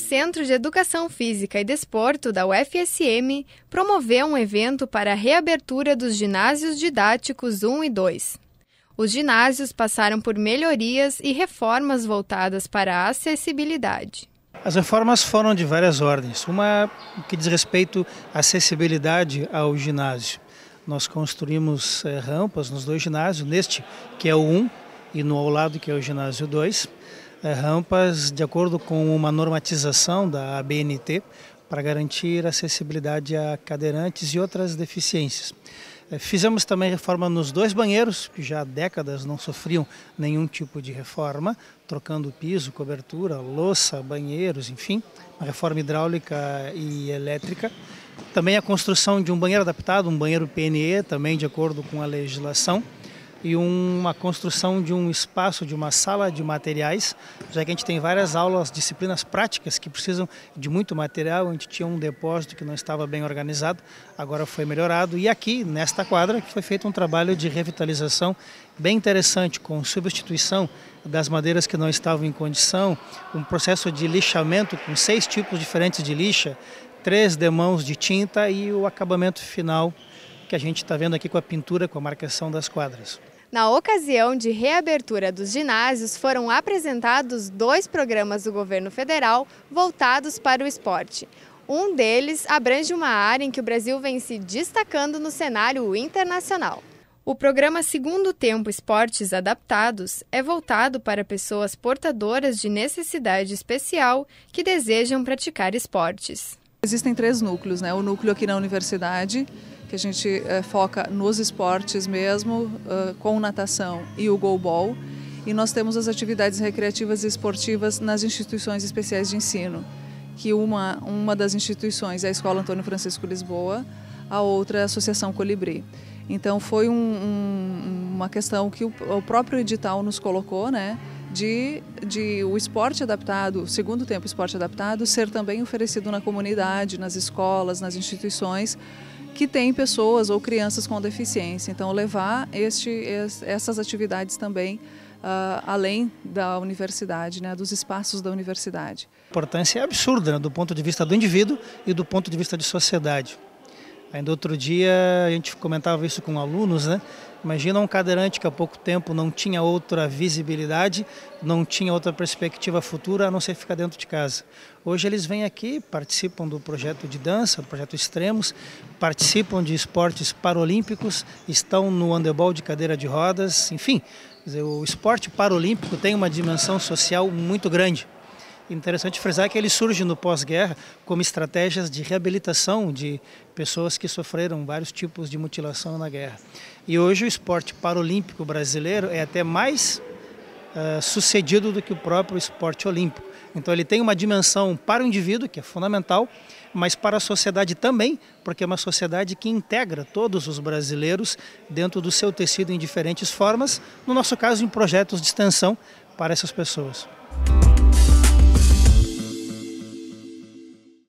Centro de Educação Física e Desporto da UFSM promoveu um evento para a reabertura dos ginásios didáticos 1 e 2. Os ginásios passaram por melhorias e reformas voltadas para a acessibilidade. As reformas foram de várias ordens. Uma é que diz respeito à acessibilidade ao ginásio. Nós construímos eh, rampas nos dois ginásios, neste que é o 1 e no ao lado que é o ginásio 2. É, rampas de acordo com uma normatização da ABNT para garantir acessibilidade a cadeirantes e outras deficiências. É, fizemos também reforma nos dois banheiros, que já há décadas não sofriam nenhum tipo de reforma, trocando piso, cobertura, louça, banheiros, enfim, uma reforma hidráulica e elétrica. Também a construção de um banheiro adaptado, um banheiro PNE, também de acordo com a legislação e uma construção de um espaço, de uma sala de materiais, já que a gente tem várias aulas, disciplinas práticas que precisam de muito material. A gente tinha um depósito que não estava bem organizado, agora foi melhorado. E aqui, nesta quadra, foi feito um trabalho de revitalização bem interessante, com substituição das madeiras que não estavam em condição, um processo de lixamento com seis tipos diferentes de lixa, três demãos de tinta e o acabamento final que a gente está vendo aqui com a pintura, com a marcação das quadras. Na ocasião de reabertura dos ginásios, foram apresentados dois programas do governo federal voltados para o esporte. Um deles abrange uma área em que o Brasil vem se destacando no cenário internacional. O programa Segundo Tempo Esportes Adaptados é voltado para pessoas portadoras de necessidade especial que desejam praticar esportes. Existem três núcleos, né? O núcleo aqui na universidade, que a gente é, foca nos esportes mesmo, uh, com natação e o goalball. E nós temos as atividades recreativas e esportivas nas instituições especiais de ensino, que uma, uma das instituições é a Escola Antônio Francisco Lisboa, a outra é a Associação Colibri. Então foi um, um, uma questão que o, o, próprio edital nos colocou, né? De, de o esporte adaptado, segundo tempo esporte adaptado, ser também oferecido na comunidade, nas escolas, nas instituições, que têm pessoas ou crianças com deficiência. Então, levar este, essas atividades também uh, além da universidade, né, dos espaços da universidade. A importância é absurda né, do ponto de vista do indivíduo e do ponto de vista de sociedade. Ainda outro dia a gente comentava isso com alunos, né? Imagina um cadeirante que há pouco tempo não tinha outra visibilidade, não tinha outra perspectiva futura a não ser ficar dentro de casa. Hoje eles vêm aqui, participam do projeto de dança, do projeto Extremos, participam de esportes paralímpicos, estão no handebol de cadeira de rodas, enfim. o esporte paralímpico tem uma dimensão social muito grande. Interessante frisar que ele surge no pós-guerra como estratégias de reabilitação de pessoas que sofreram vários tipos de mutilação na guerra. E hoje o esporte paralímpico brasileiro é até mais uh, sucedido do que o próprio esporte olímpico. Então ele tem uma dimensão para o indivíduo, que é fundamental, mas para a sociedade também, porque é uma sociedade que integra todos os brasileiros dentro do seu tecido em diferentes formas, no nosso caso em projetos de extensão para essas pessoas.